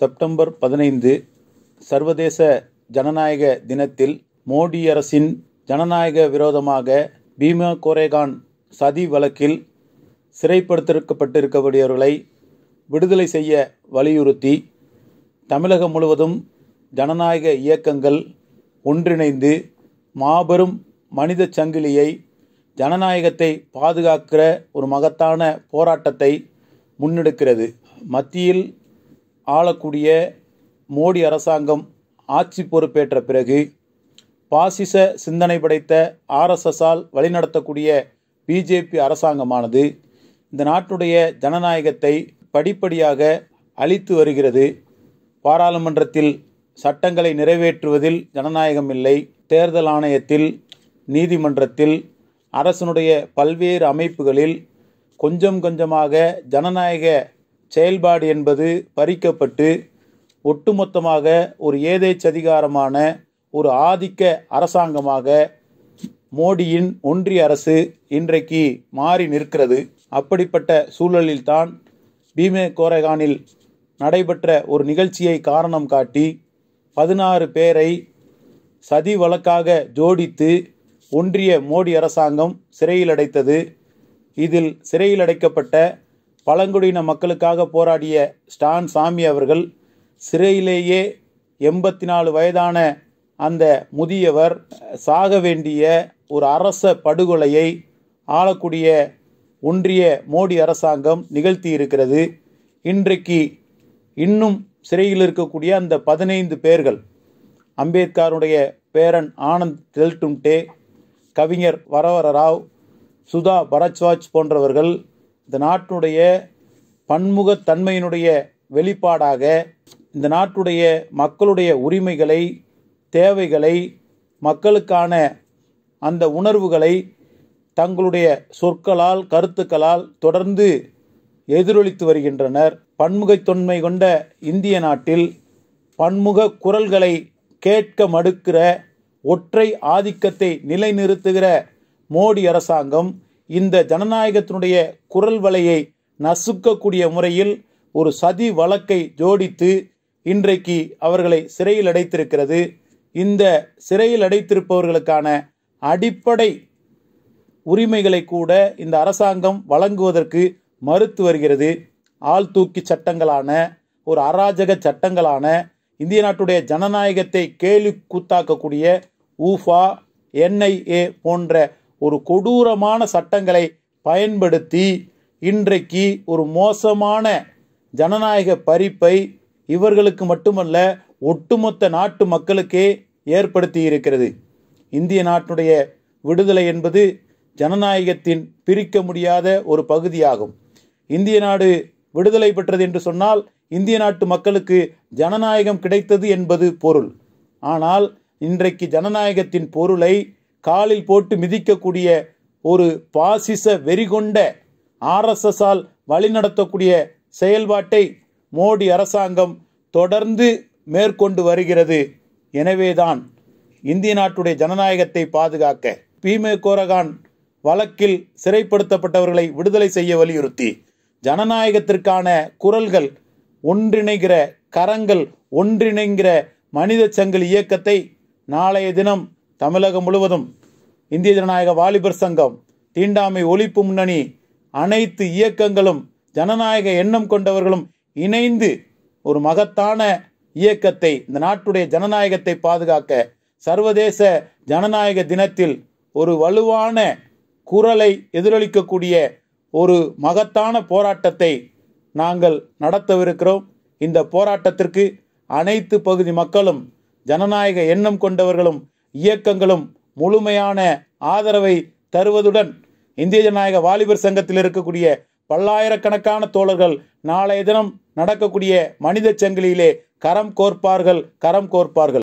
September பதினைந்து சர்வதேச ஜனநாயக தினத்தில் மோடி அரசின் ஜனநாயக விரோதமாக பீமா கோரேகான் சதி வழக்கில் சிறைப்படுத்திருக்கப்பட்டிருக்கக்கூடியவர்களை விடுதலை செய்ய வலியுறுத்தி தமிழகம் முழுவதும் ஜனநாயக இயக்கங்கள் ஒன்றிணைந்து மாபெரும் மனித சங்கிலியை ஜனநாயகத்தை பாதுகாக்கிற ஒரு மகத்தான போராட்டத்தை முன்னெடுக்கிறது மத்தியில் ஆளக்கூடிய மோடி அரசாங்கம் ஆட்சி பொறுப்பேற்ற பிறகு பாசிச சிந்தனை படைத்த ஆர்எஸ்எஸ்ஸால் வழிநடத்தக்கூடிய பிஜேபி அரசாங்கமானது இந்த நாட்டுடைய ஜனநாயகத்தை படிப்படியாக அழித்து வருகிறது பாராளுமன்றத்தில் சட்டங்களை நிறைவேற்றுவதில் ஜனநாயகம் இல்லை தேர்தல் ஆணையத்தில் நீதிமன்றத்தில் அரசனுடைய பல்வேறு அமைப்புகளில் கொஞ்சம் கொஞ்சமாக ஜனநாயக செயல்பாடு என்பது பறிக்கப்பட்டு ஒட்டுமொத்தமாக ஒரு ஏதேச்சதிகாரமான ஒரு ஆதிக்க அரசாங்கமாக மோடியின் ஒன்றிய அரசு இன்றைக்கு மாறி நிற்கிறது அப்படிப்பட்ட சூழலில்தான் பீமே கோரகானில் நடைபெற்ற ஒரு நிகழ்ச்சியை காரணம் காட்டி பதினாறு பேரை சதி வழக்காக ஜோடித்து ஒன்றிய மோடி அரசாங்கம் சிறையில் அடைத்தது இதில் சிறையில் அடைக்கப்பட்ட பழங்குடியின மக்களுக்காக போராடிய ஸ்டான் சாமி அவர்கள் சிறையிலேயே எண்பத்தி நாலு வயதான அந்த முதியவர் சாக வேண்டிய ஒரு அரச படுகொலையை ஆளக்கூடிய ஒன்றிய மோடி அரசாங்கம் நிகழ்த்தி இருக்கிறது இன்றைக்கு இன்னும் சிறையில் இருக்கக்கூடிய அந்த பதினைந்து பேர்கள் அம்பேத்கருடைய பேரன் ஆனந்த் தெல்டும்டே கவிஞர் வரவர ராவ் சுதா பரத்வாஜ் போன்றவர்கள் இந்த நாட்டினுடைய பன்முகத்தன்மையினுடைய வெளிப்பாடாக இந்த நாட்டுடைய மக்களுடைய உரிமைகளை தேவைகளை மக்களுக்கான அந்த உணர்வுகளை தங்களுடைய சொற்களால் கருத்துக்களால் தொடர்ந்து எதிரொலித்து வருகின்றனர் பன்முகத்தொன்மை கொண்ட இந்திய நாட்டில் பன்முக குரல்களை கேட்க மடுக்கிற ஒற்றை ஆதிக்கத்தை நிலைநிறுத்துகிற மோடி அரசாங்கம் இந்த ஜனநாயகத்தினுடைய குரல் வலையை நசுக்கக்கூடிய முறையில் ஒரு சதி வழக்கை ஜோடித்து இன்றைக்கு அவர்களை சிறையில் அடைத்திருக்கிறது இந்த சிறையில் அடைத்திருப்பவர்களுக்கான அடிப்படை உரிமைகளை கூட இந்த அரசாங்கம் வழங்குவதற்கு மறுத்து வருகிறது ஆள் தூக்கி சட்டங்களான ஒரு அராஜக சட்டங்களான இந்திய நாட்டுடைய ஜனநாயகத்தை கேலி கூத்தாக்கக்கூடிய ஊஃபா என்ஐஏ போன்ற ஒரு கொடூரமான சட்டங்களை பயன்படுத்தி இன்றைக்கு ஒரு மோசமான ஜனநாயக பறிப்பை இவர்களுக்கு மட்டுமல்ல ஒட்டுமொத்த நாட்டு மக்களுக்கே ஏற்படுத்தி இருக்கிறது இந்திய நாட்டுடைய விடுதலை என்பது ஜனநாயகத்தின் பிரிக்க முடியாத ஒரு பகுதியாகும் இந்திய நாடு விடுதலை பெற்றது என்று சொன்னால் இந்திய நாட்டு மக்களுக்கு ஜனநாயகம் கிடைத்தது என்பது பொருள் ஆனால் இன்றைக்கு ஜனநாயகத்தின் பொருளை காலில் போட்டு மிதிக்கக்கூடிய ஒரு பாசிச வெறிகொண்ட ஆர்எஸ்எஸ்ஸால் வழிநடத்தக்கூடிய செயல்பாட்டை மோடி அரசாங்கம் தொடர்ந்து மேற்கொண்டு வருகிறது எனவேதான் இந்திய நாட்டுடைய ஜனநாயகத்தை பாதுகாக்க பீமே கோரகான் வழக்கில் சிறைப்படுத்தப்பட்டவர்களை விடுதலை செய்ய வலியுறுத்தி ஜனநாயகத்திற்கான குரல்கள் ஒன்றிணைகிற கரங்கள் ஒன்றிணைங்கிற மனித சங்கல் இயக்கத்தை நாளைய தினம் தமிழகம் முழுவதும் இந்திய ஜனநாயக வாலிபர் சங்கம் தீண்டாமை ஒழிப்பு முன்னணி அனைத்து இயக்கங்களும் ஜனநாயக எண்ணம் கொண்டவர்களும் இணைந்து ஒரு மகத்தான இயக்கத்தை இந்த நாட்டுடைய ஜனநாயகத்தை பாதுகாக்க சர்வதேச ஜனநாயக தினத்தில் ஒரு வலுவான குரலை எதிரொலிக்கக்கூடிய ஒரு மகத்தான போராட்டத்தை நாங்கள் நடத்தவிருக்கிறோம் இந்த போராட்டத்திற்கு அனைத்து பகுதி மக்களும் ஜனநாயக எண்ணம் கொண்டவர்களும் இயக்கங்களும் முழுமையான ஆதரவை தருவதுடன் இந்திய ஜனநாயக வாலிபர் சங்கத்தில் இருக்கக்கூடிய பல்லாயிரக்கணக்கான தோழர்கள் நாளைய தினம் நடக்கக்கூடிய மனித சங்கிலியிலே கரம் கோர்ப்பார்கள் கரம் கோர்ப்பார்கள்